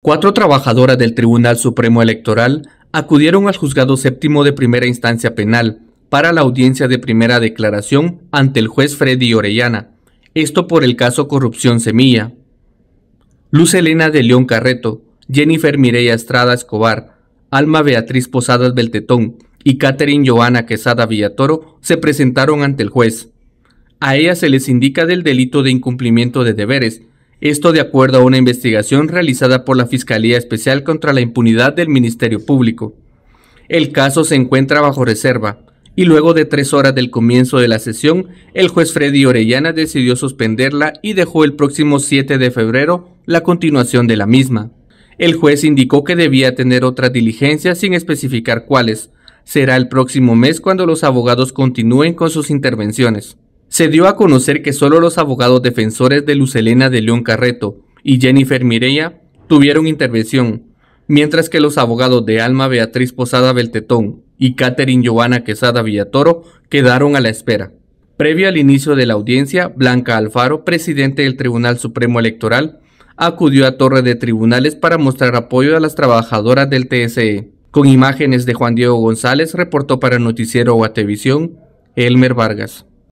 Cuatro trabajadoras del Tribunal Supremo Electoral acudieron al Juzgado Séptimo de Primera Instancia Penal para la audiencia de primera declaración ante el juez Freddy Orellana, esto por el caso Corrupción Semilla. Luz Elena de León Carreto, Jennifer Mireya Estrada Escobar, Alma Beatriz Posadas Beltetón y Catherine Joana Quesada Villatoro se presentaron ante el juez. A ellas se les indica del delito de incumplimiento de deberes esto de acuerdo a una investigación realizada por la Fiscalía Especial contra la Impunidad del Ministerio Público. El caso se encuentra bajo reserva, y luego de tres horas del comienzo de la sesión, el juez Freddy Orellana decidió suspenderla y dejó el próximo 7 de febrero la continuación de la misma. El juez indicó que debía tener otras diligencias sin especificar cuáles. Será el próximo mes cuando los abogados continúen con sus intervenciones. Se dio a conocer que solo los abogados defensores de Lucelena de León Carreto y Jennifer Mireya tuvieron intervención, mientras que los abogados de Alma Beatriz Posada Beltetón y Catherine Giovanna Quesada Villatoro quedaron a la espera. Previo al inicio de la audiencia, Blanca Alfaro, presidente del Tribunal Supremo Electoral, acudió a Torre de Tribunales para mostrar apoyo a las trabajadoras del TSE. Con imágenes de Juan Diego González, reportó para Noticiero Guatevisión, Elmer Vargas.